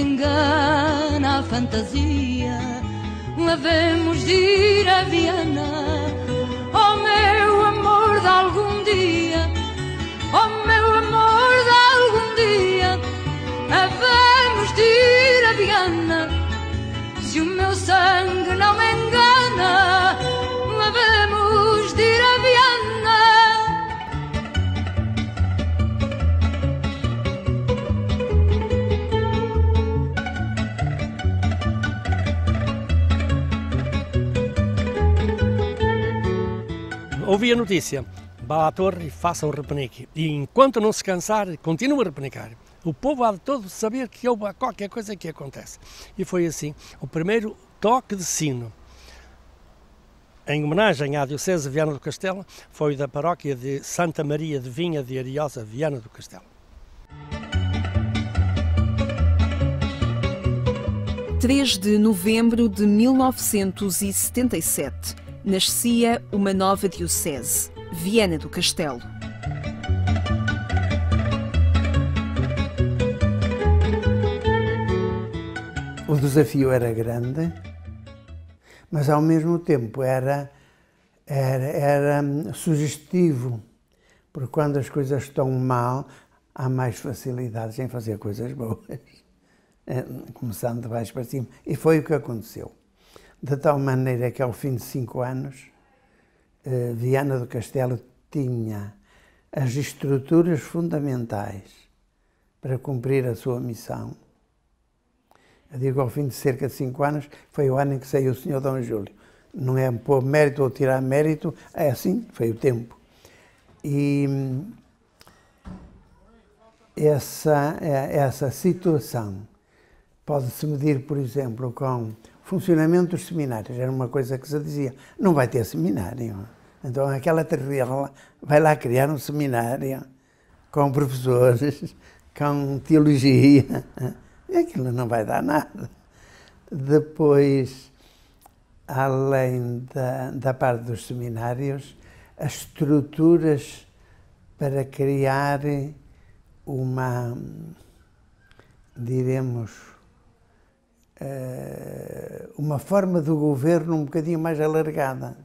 engana a fantasia. levemos de ir a Viana, oh meu amor de algum dia, oh meu amor de algum dia. levemos de ir a Viana, se o meu sangue não ouvi a notícia. Vá à torre e faça o repenique. E enquanto não se cansar, continue a repenicar. O povo há de todo saber que houve qualquer coisa que acontece. E foi assim. O primeiro toque de sino em homenagem à Diocese de Viana do Castelo, foi da paróquia de Santa Maria de Vinha de Ariosa, Viana do Castelo. Três de novembro de 1977 nascia uma nova diocese, Viana do Castelo. O desafio era grande, mas ao mesmo tempo era, era, era sugestivo, porque quando as coisas estão mal, há mais facilidades em fazer coisas boas, é, começando de baixo para cima. E foi o que aconteceu de tal maneira que ao fim de cinco anos, eh, Viana do Castelo tinha as estruturas fundamentais para cumprir a sua missão. Eu digo, ao fim de cerca de cinco anos, foi o ano em que saiu o senhor Dom Júlio. Não é pôr mérito ou tirar mérito, é assim, foi o tempo. E hum, essa, eh, essa situação pode-se medir, por exemplo, com funcionamento dos seminários. Era uma coisa que se dizia, não vai ter seminário. Então aquela terriola vai lá criar um seminário com professores, com teologia. E aquilo não vai dar nada. Depois, além da, da parte dos seminários, as estruturas para criar uma, diremos, uma forma do governo um bocadinho mais alargada.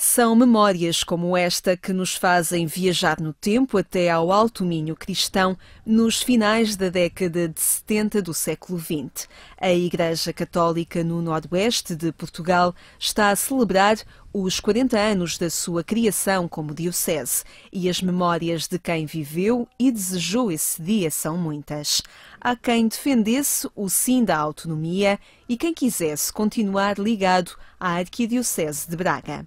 São memórias como esta que nos fazem viajar no tempo até ao Alto Minho Cristão nos finais da década de 70 do século XX. A Igreja Católica no Noroeste de Portugal está a celebrar os 40 anos da sua criação como diocese e as memórias de quem viveu e desejou esse dia são muitas. Há quem defendesse o sim da autonomia e quem quisesse continuar ligado à Arquidiocese de Braga.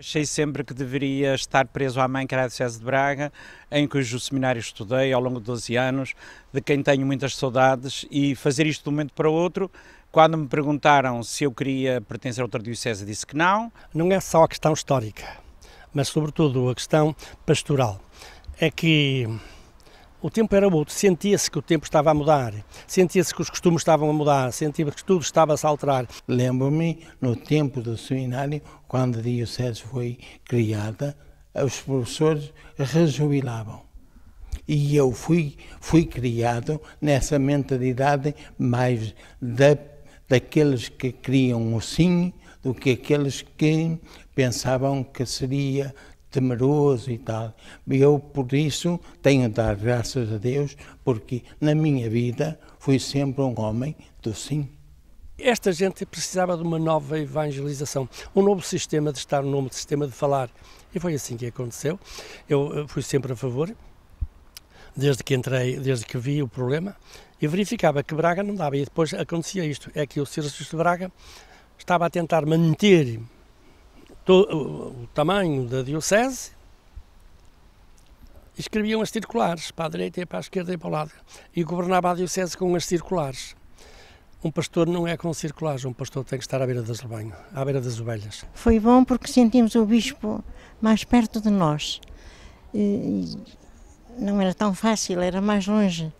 Achei sempre que deveria estar preso à mãe, que era a Diocese de Braga, em cujo seminário estudei ao longo de 12 anos, de quem tenho muitas saudades, e fazer isto de um momento para outro. Quando me perguntaram se eu queria pertencer a outra Diocese, disse que não. Não é só a questão histórica, mas sobretudo a questão pastoral. É que o tempo era outro, sentia-se que o tempo estava a mudar, sentia-se que os costumes estavam a mudar, sentia-se que tudo estava -se a alterar. Lembro-me, no tempo do seminário, quando a Diocese foi criada, os professores rejubilavam. E eu fui, fui criado nessa mentalidade mais da, daqueles que criam o sim do que aqueles que pensavam que seria temeroso e tal. e Eu, por isso, tenho de dar graças a Deus, porque na minha vida fui sempre um homem do sim. Esta gente precisava de uma nova evangelização, um novo sistema de estar, um novo sistema de falar. E foi assim que aconteceu. Eu eh, fui sempre a favor, desde que entrei, desde que vi o problema, e verificava que Braga não dava. E depois acontecia isto: é que o Circo de Braga estava a tentar manter o tamanho da diocese, escreviam as circulares, para a direita e para a esquerda e para o lado, e governava a diocese com as circulares. Um pastor não é com circulares, um pastor tem que estar à beira das rebanho, à beira das ovelhas. Foi bom porque sentimos o bispo mais perto de nós. E não era tão fácil, era mais longe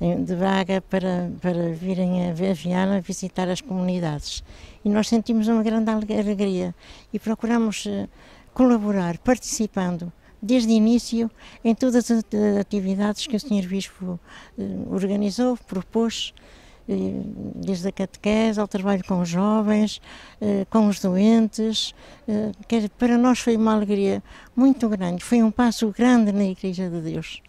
de Braga para, para virem a Viana visitar as comunidades e nós sentimos uma grande alegria e procuramos eh, colaborar, participando desde o início em todas as atividades que o Sr. Bispo eh, organizou, propôs, eh, desde a catequese ao trabalho com os jovens, com os doentes. Para nós foi uma alegria muito grande, foi um passo grande na Igreja de Deus.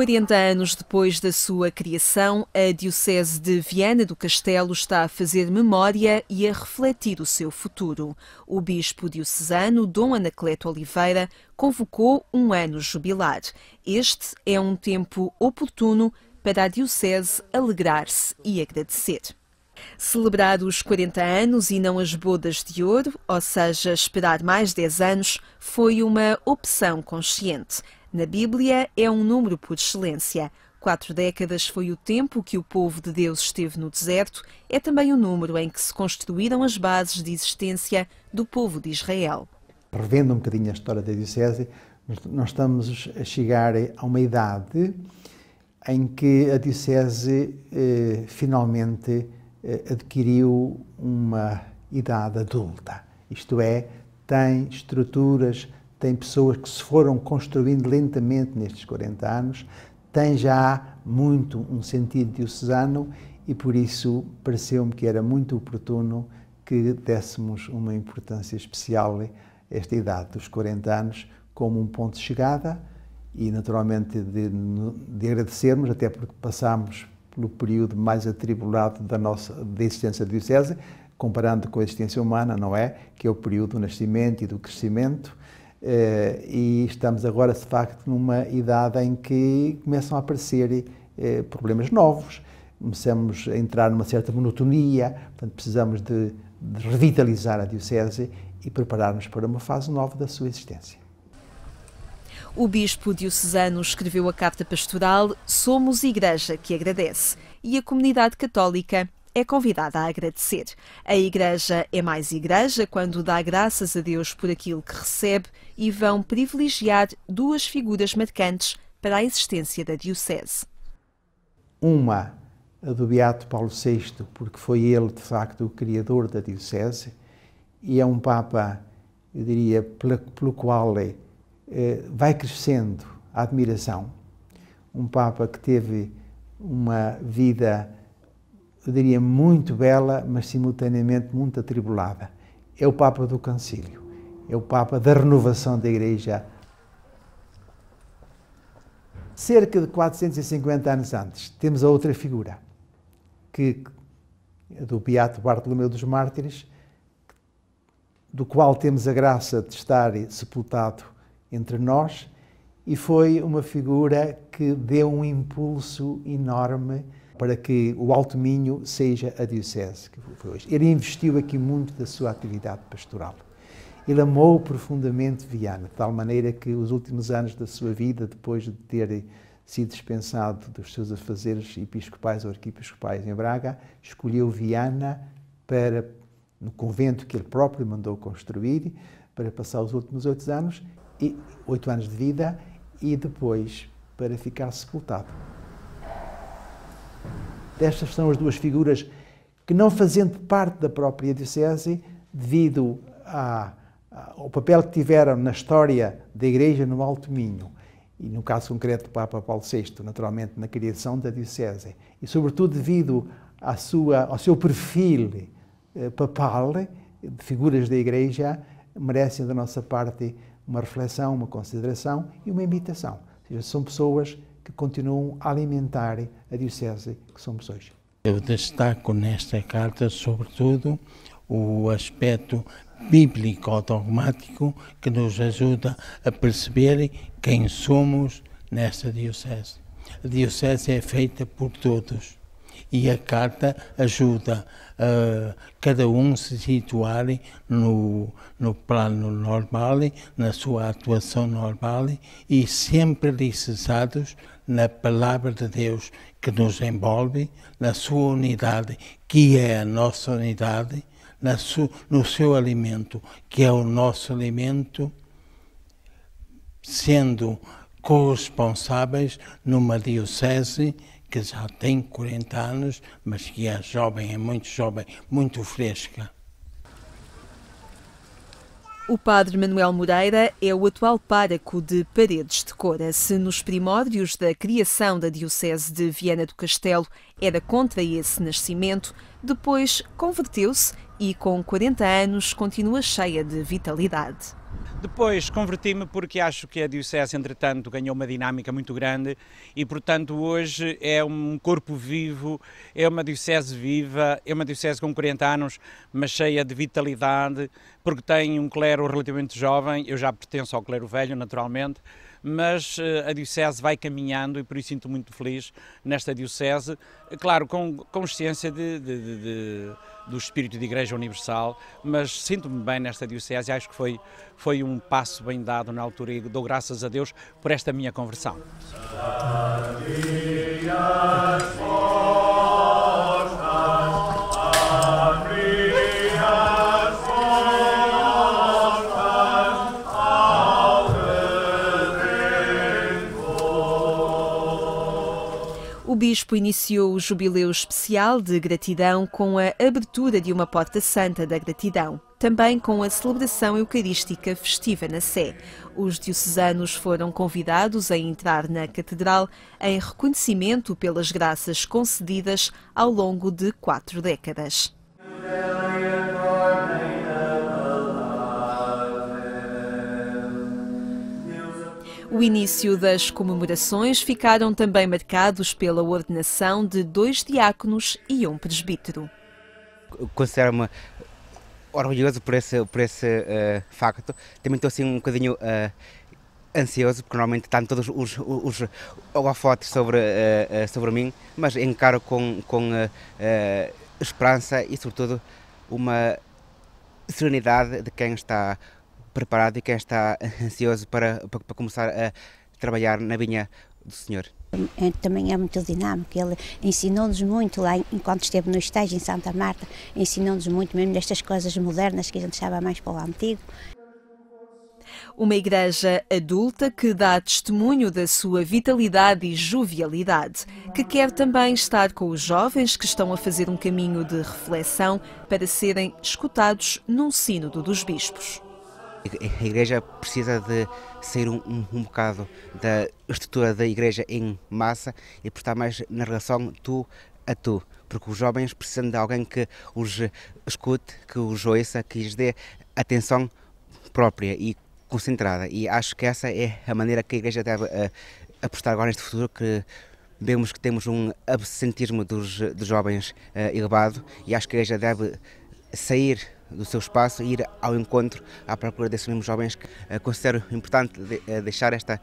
40 anos depois da sua criação, a Diocese de Viana do Castelo está a fazer memória e a refletir o seu futuro. O bispo diocesano, Dom Anacleto Oliveira, convocou um ano jubilar. Este é um tempo oportuno para a Diocese alegrar-se e agradecer. Celebrar os 40 anos e não as bodas de ouro, ou seja, esperar mais 10 anos, foi uma opção consciente. Na Bíblia é um número por excelência. Quatro décadas foi o tempo que o povo de Deus esteve no deserto, é também o número em que se construíram as bases de existência do povo de Israel. Revendo um bocadinho a história da Diocese, nós estamos a chegar a uma idade em que a Diocese eh, finalmente eh, adquiriu uma idade adulta, isto é, tem estruturas tem pessoas que se foram construindo lentamente nestes 40 anos, tem já muito um sentido diocesano e por isso pareceu-me que era muito oportuno que dessemos uma importância especial a esta idade dos 40 anos como um ponto de chegada e naturalmente de, de agradecermos, até porque passámos pelo período mais atribulado da nossa da existência da Diocese, comparando com a existência humana, não é? Que é o período do nascimento e do crescimento eh, e estamos agora, de facto, numa idade em que começam a aparecer eh, problemas novos, começamos a entrar numa certa monotonia, portanto, precisamos de, de revitalizar a Diocese e preparar-nos para uma fase nova da sua existência. O bispo diocesano escreveu a carta pastoral Somos Igreja que agradece e a comunidade católica é convidada a agradecer. A Igreja é mais Igreja quando dá graças a Deus por aquilo que recebe e vão privilegiar duas figuras marcantes para a existência da Diocese. Uma, a do Beato Paulo VI, porque foi ele, de facto, o criador da Diocese, e é um Papa, eu diria, pelo qual eh, vai crescendo a admiração. Um Papa que teve uma vida eu diria, muito bela, mas simultaneamente muito atribulada. É o Papa do Concílio, é o Papa da renovação da Igreja. Cerca de 450 anos antes, temos a outra figura, que é do Beato Bartolomeu dos Mártires, do qual temos a graça de estar sepultado entre nós, e foi uma figura que deu um impulso enorme para que o Alto Minho seja a diocese que foi hoje. Ele investiu aqui muito da sua atividade pastoral. Ele amou profundamente Viana, de tal maneira que os últimos anos da sua vida, depois de ter sido dispensado dos seus afazeres episcopais ou arquiepiscopais em Braga, escolheu Viana para, no convento que ele próprio mandou construir, para passar os últimos oito anos, e, oito anos de vida, e depois para ficar sepultado. Estas são as duas figuras que, não fazendo parte da própria Diocese, devido ao papel que tiveram na história da Igreja no Alto Minho, e no caso concreto do Papa Paulo VI, naturalmente, na criação da Diocese, e sobretudo devido à sua, ao seu perfil eh, papal, de figuras da Igreja, merecem da nossa parte uma reflexão, uma consideração e uma imitação. Ou seja, são pessoas que continuam a alimentar a Diocese que somos hoje. Eu destaco nesta carta, sobretudo, o aspecto bíblico-dogmático que nos ajuda a perceber quem somos nesta Diocese. A Diocese é feita por todos e a carta ajuda a cada um se situar no, no plano normal, na sua atuação normal e sempre licenciados na palavra de Deus que nos envolve, na sua unidade, que é a nossa unidade, su, no seu alimento, que é o nosso alimento, sendo corresponsáveis numa diocese que já tem 40 anos, mas que é jovem, é muito jovem, muito fresca. O padre Manuel Moreira é o atual pároco de Paredes de Cora. Se nos primórdios da criação da Diocese de Viana do Castelo era contra esse nascimento, depois converteu-se e, com 40 anos, continua cheia de vitalidade. Depois converti-me porque acho que a Diocese, entretanto, ganhou uma dinâmica muito grande e, portanto, hoje é um corpo vivo, é uma Diocese viva, é uma Diocese com 40 anos, mas cheia de vitalidade, porque tem um clero relativamente jovem. Eu já pertenço ao clero velho, naturalmente mas eh, a Diocese vai caminhando e por isso sinto muito feliz nesta Diocese, eh, claro, com consciência de, de, de, do espírito de Igreja Universal, mas sinto-me bem nesta Diocese e acho que foi, foi um passo bem dado na altura e dou graças a Deus por esta minha conversão. Bispo iniciou o jubileu especial de gratidão com a abertura de uma porta santa da gratidão também com a celebração eucarística festiva na Sé. Os diocesanos foram convidados a entrar na Catedral em reconhecimento pelas graças concedidas ao longo de quatro décadas. O início das comemorações ficaram também marcados pela ordenação de dois diáconos e um presbítero. Considero-me orgulhoso por esse, por esse uh, facto. Também estou assim um bocadinho uh, ansioso, porque normalmente estão todos os, os, os sobre, uh, sobre mim, mas encaro com, com esperança e, sobretudo, uma serenidade de quem está preparado e quem está ansioso para, para, para começar a trabalhar na vinha do senhor? É, também é muito dinâmico, ele ensinou-nos muito lá enquanto esteve no estágio em Santa Marta, ensinou-nos muito mesmo destas coisas modernas que a gente estava mais para o antigo. Uma igreja adulta que dá testemunho da sua vitalidade e jovialidade, que quer também estar com os jovens que estão a fazer um caminho de reflexão para serem escutados num sínodo dos bispos. A igreja precisa de sair um, um, um bocado da estrutura da igreja em massa e portar mais na relação tu a tu, porque os jovens precisam de alguém que os escute, que os ouça, que lhes dê atenção própria e concentrada. E acho que essa é a maneira que a Igreja deve uh, apostar agora neste futuro, que vemos que temos um absentismo dos, dos jovens uh, elevado e acho que a Igreja deve sair do seu espaço e ir ao encontro, à procura desses mesmos jovens que eh, considero importante eh, deixar esta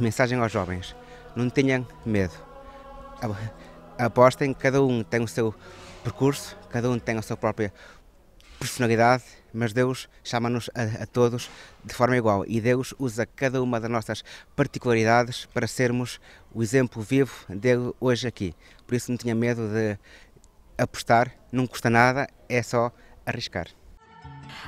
mensagem aos jovens. Não tenham medo. Apostem, cada um tem o seu percurso, cada um tem a sua própria personalidade, mas Deus chama-nos a, a, todos de forma igual e Deus usa cada uma das nossas particularidades para sermos o exemplo vivo dele hoje aqui. Por isso não tinha medo de apostar, não custa nada, é só arriscar.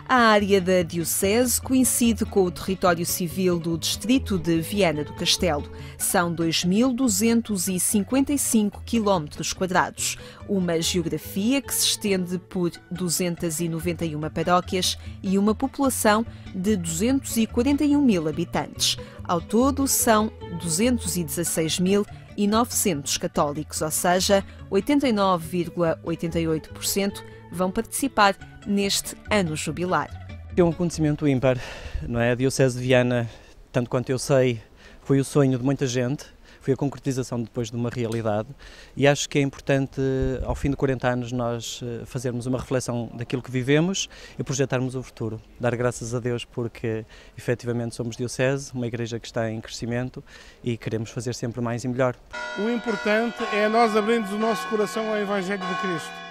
A área da Diocese coincide com o território civil do distrito de Viana do Castelo. São 2.255 km quadrados, uma geografia que se estende por 291 paróquias e uma população de 241 mil habitantes. Ao todo, são 216.900 católicos, ou seja, 89,88% vão participar neste ano jubilar. É um acontecimento ímpar, não é? A Diocese de Viana, tanto quanto eu sei, foi o sonho de muita gente, foi a concretização depois de uma realidade e acho que é importante, ao fim de 40 anos, nós eh, fazermos uma reflexão daquilo que vivemos e projetarmos o futuro. Dar graças a Deus porque efetivamente somos Diocese, uma igreja que está em crescimento e queremos fazer sempre mais e melhor. O importante é nós abrirmos o nosso coração ao Evangelho de Cristo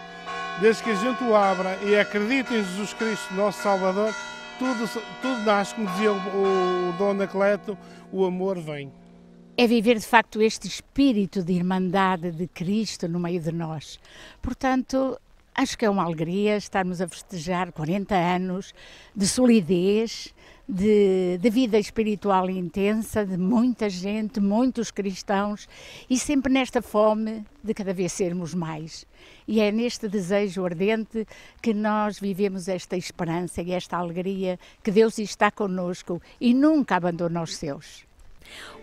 Desde que a gente o abra e acredita em Jesus Cristo, nosso Salvador, tudo, tudo nasce, como dizia o, o Acleto, o amor vem. É viver de facto este espírito de irmandade de Cristo no meio de nós. Portanto, Acho que é uma alegria estarmos a festejar 40 anos de solidez, de, de, vida espiritual intensa, de muita gente, muitos cristãos e sempre nesta fome de cada vez sermos mais. E é neste desejo ardente que nós vivemos esta esperança e esta alegria que Deus está conosco e nunca abandona os seus.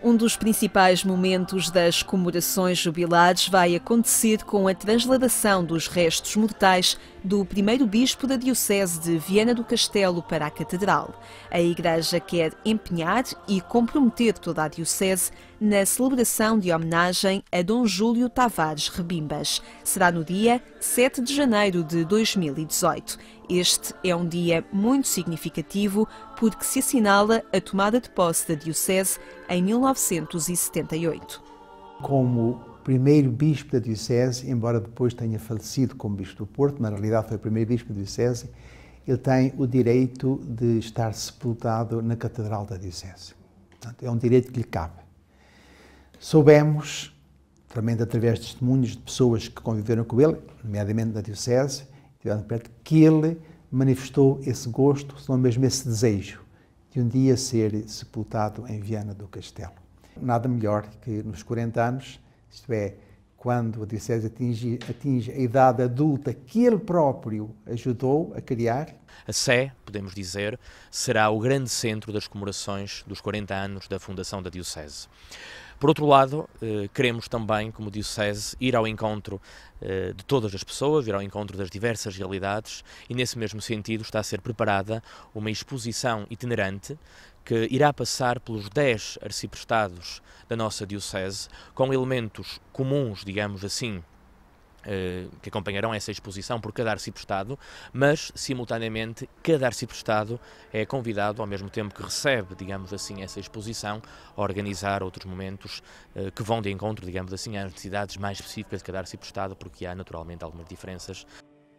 Um dos principais momentos das comemorações jubilares vai acontecer com a transladação dos restos mortais do primeiro bispo da Diocese de Viana do Castelo para a Catedral. A Igreja quer empenhar e comprometer toda a Diocese na celebração de homenagem a Dom Júlio Tavares Rebimbas. Será no dia 7 de janeiro de 2018. Este é um dia muito significativo porque se assinala a tomada de posse da Diocese em 1978. Como primeiro bispo da Diocese, embora depois tenha falecido como bispo do Porto, na realidade foi o primeiro bispo da Diocese, ele tem o direito de estar sepultado na Catedral da Diocese. Portanto, é um direito que lhe cabe. Soubemos, também através de testemunhos de pessoas que conviveram com ele, nomeadamente da Diocese, que ele manifestou esse gosto, se não mesmo esse desejo, de um dia ser sepultado em Viana do Castelo. Nada melhor que nos 40 anos isto é, quando o Diocese atinge, atinge a idade adulta que ele próprio ajudou a criar. A Sé, podemos dizer, será o grande centro das comemorações dos 40 anos da fundação da Diocese. Por outro lado, eh, queremos também, como Diocese, ir ao encontro eh, de todas as pessoas, ir ao encontro das diversas realidades, e nesse mesmo sentido está a ser preparada uma exposição itinerante que irá passar pelos 10 arciprestados da nossa Diocese, com elementos comuns, digamos assim, eh, que acompanharão essa exposição por cada arciprestado, mas simultaneamente cada arciprestado é convidado, ao mesmo tempo que recebe, digamos assim, essa exposição, a organizar outros momentos eh, que vão de encontro, digamos assim, às necessidades mais específicas de cada arciprestado, porque há naturalmente algumas diferenças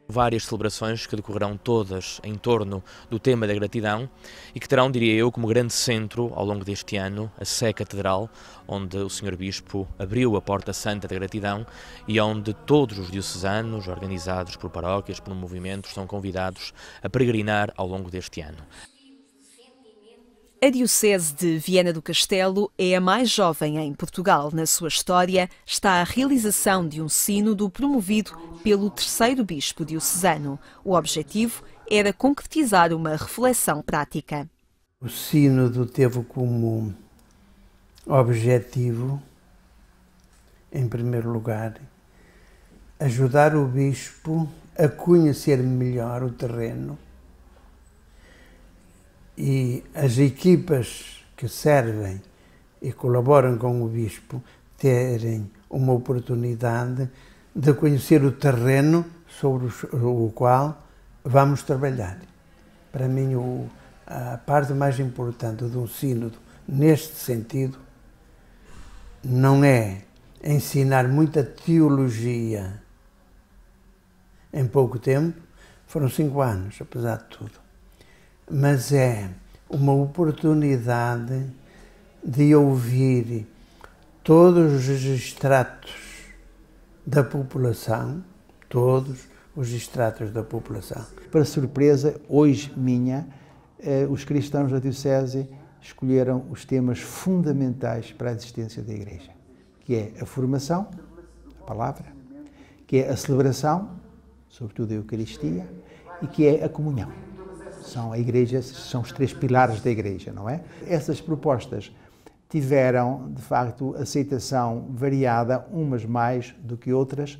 várias celebrações que decorrerão todas em torno do tema da gratidão e que terão, diria eu, como grande centro ao longo deste ano a Sé Catedral, onde o Senhor Bispo abriu a Porta Santa da Gratidão e onde todos os diocesanos, organizados por paróquias, por movimentos, são convidados a peregrinar ao longo deste ano. A Diocese de Viena do Castelo é a mais jovem em Portugal. Na sua história está a realização de um sínodo promovido pelo terceiro bispo diocesano. O objetivo era concretizar uma reflexão prática. O sínodo teve como objetivo, em primeiro lugar, ajudar o bispo a conhecer melhor o terreno e as equipas que servem e colaboram com o Bispo terem uma oportunidade de conhecer o terreno sobre o qual vamos trabalhar. Para mim, o, a parte mais importante de um sínodo, neste sentido, não é ensinar muita teologia em pouco tempo. Foram cinco anos, apesar de tudo mas é uma oportunidade de ouvir todos os estratos da população, todos os estratos da população. Para surpresa, hoje minha, eh, os cristãos da Diocese escolheram os temas fundamentais para a existência da Igreja, que é a formação, a palavra, que é a celebração, sobretudo a Eucaristia, e que é a comunhão. São a igreja, são os três pilares da igreja, não é? Essas propostas tiveram, de facto, aceitação variada, umas mais do que outras.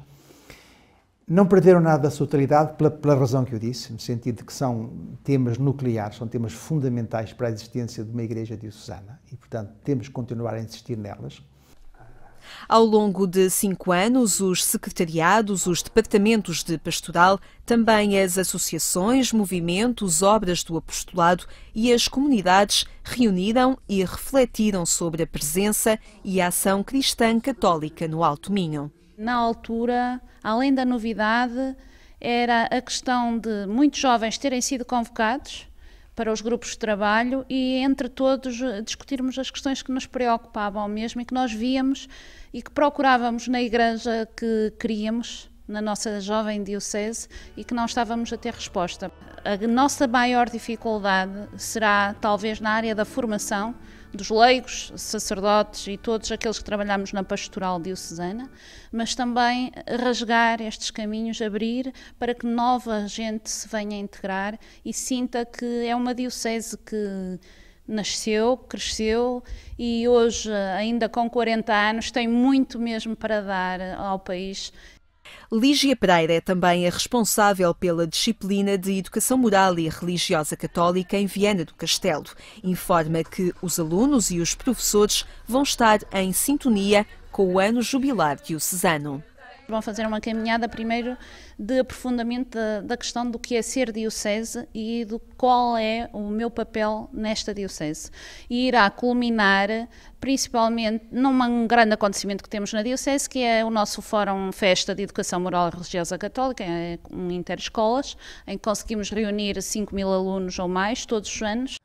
Não perderam nada da sua utilidade, pela, pela, razão que eu disse, no sentido de que são temas nucleares, são temas fundamentais para a existência de uma igreja diocesana e, portanto, temos que continuar a insistir nelas. Ao longo de cinco anos, os secretariados, os departamentos de pastoral, também as associações, movimentos, obras do apostolado e as comunidades reuniram e refletiram sobre a presença e a ação cristã católica no Alto Minho. Na altura, além da novidade, era a questão de muitos jovens terem sido convocados para os grupos de trabalho e entre todos eh, discutirmos as questões que nos preocupavam mesmo e que nós víamos e que procurávamos na igreja que queríamos na nossa jovem diocese e que não estávamos a ter resposta. A nossa maior dificuldade será talvez na área da formação dos leigos, sacerdotes e todos aqueles que trabalhamos na pastoral diocesana, mas também rasgar estes caminhos, abrir para que nova gente se venha integrar e sinta que é uma diocese que nasceu, cresceu e hoje, ainda com 40 anos, tem muito mesmo para dar ao país Lígia Pereira é também a responsável pela disciplina de Educação Moral e Religiosa Católica em Viana do Castelo. Informa que os alunos e os professores vão estar em sintonia com o ano jubilar diocesano. Vão fazer uma caminhada primeiro de aprofundamento da, questão do que é ser diocese e do qual é o meu papel nesta diocese. E irá culminar principalmente num grande acontecimento que temos na Diocese, que é o nosso Fórum Festa de Educação Moral e Religiosa Católica, é um interescolas, em que conseguimos reunir 5 mil alunos ou mais todos os anos.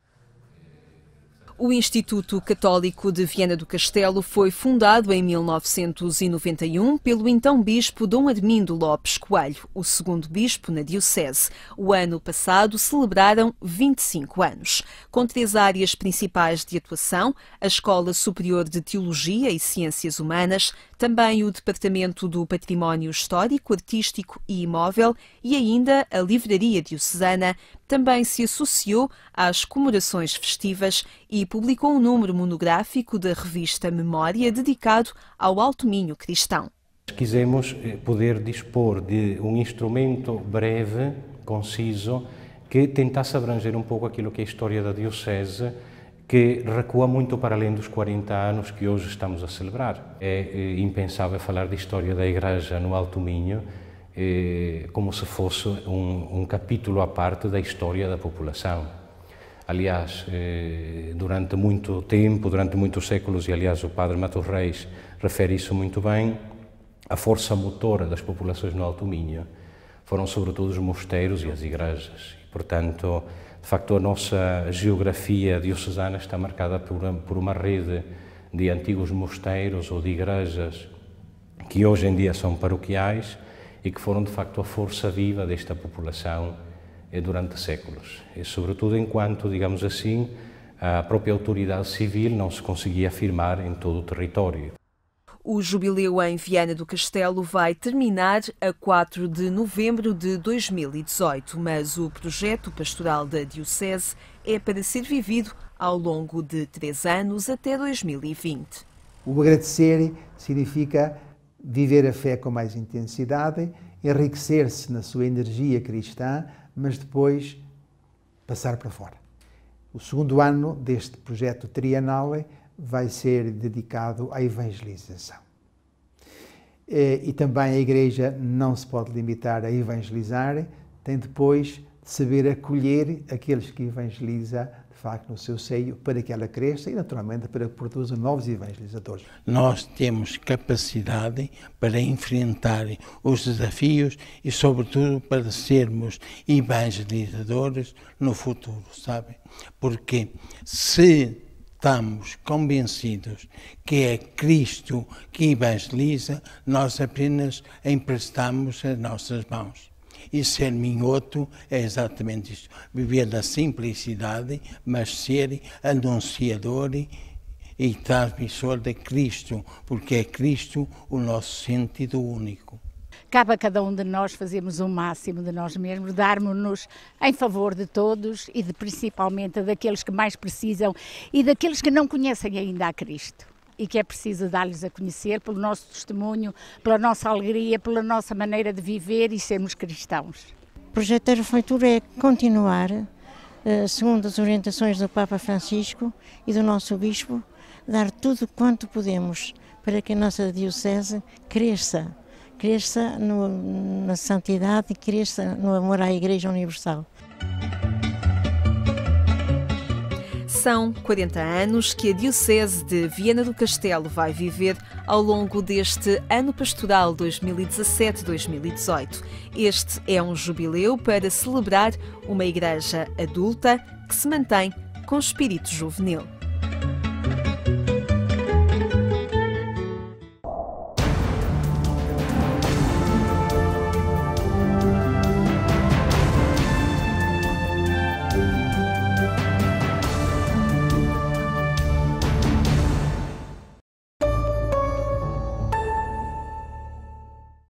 O Instituto Católico de Viena do Castelo foi fundado em 1991 pelo então bispo Dom Admindo Lopes Coelho, o segundo bispo na diocese. O ano passado celebraram 25 anos. Com três áreas principais de atuação, a Escola Superior de Teologia e Ciências Humanas, também o Departamento do Património Histórico, Artístico e Imóvel e ainda a Livraria Diocesana, também se associou às comemorações festivas e publicou um número monográfico da revista Memória dedicado ao Alto Minho Cristão. Quisemos eh, poder dispor de um instrumento breve, conciso, que tentasse abranger um pouco aquilo que é a história da Diocese, que recua muito para além dos 40 anos que hoje estamos a celebrar. É eh, impensável falar de história da Igreja no Alto Minho eh, como se fosse um, um, capítulo à parte da história da população. Aliás, eh, durante muito tempo, durante muitos séculos, e aliás o padre Matos Reis refere isso muito bem, a força motora das populações no Alto Minho foram sobretudo os mosteiros e as igrejas. E, portanto, de facto, a nossa geografia diocesana está marcada por uma, por uma rede de antigos mosteiros ou de igrejas que hoje em dia são paroquiais, e que foram de facto a força viva desta população eh, durante séculos. E sobretudo enquanto, digamos assim, a própria autoridade civil não se conseguia afirmar em todo o território. O jubileu em Viana do Castelo vai terminar a 4 de novembro de 2018, mas o projeto pastoral da Diocese é para ser vivido ao longo de três anos até 2020. O agradecer significa viver a fé com mais intensidade, enriquecer-se na sua energia cristã, mas depois passar para fora. O segundo ano deste projeto trienal vai ser dedicado à evangelização. É, e também a Igreja não se pode limitar a evangelizar, tem depois de saber acolher aqueles que evangeliza facto, no seu seio, para que ela cresça e, naturalmente, para que produza novos evangelizadores. Nós temos capacidade para enfrentar os desafios e, sobretudo, para sermos evangelizadores no futuro, sabe? Porque se estamos convencidos que é Cristo que evangeliza, nós apenas emprestamos as nossas mãos. E ser minhoto é exatamente isto. Viver da simplicidade, mas ser anunciador e transmissor de Cristo, porque é Cristo o nosso sentido único. Cabe a cada um de nós fazermos o máximo de nós mesmos, darmos-nos em favor de todos e de, principalmente daqueles que mais precisam e daqueles que não conhecem ainda a Cristo e que é preciso dar-lhes a conhecer pelo nosso testemunho, pela nossa alegria, pela nossa maneira de viver e sermos cristãos. O projeto é continuar, eh, segundo as orientações do Papa Francisco e do nosso Bispo, dar tudo quanto podemos para que a nossa Diocese cresça, cresça no, na santidade e cresça no amor à Igreja Universal. São 40 anos que a Diocese de Viena do Castelo vai viver ao longo deste ano pastoral 2017-2018. Este é um jubileu para celebrar uma igreja adulta que se mantém com espírito juvenil.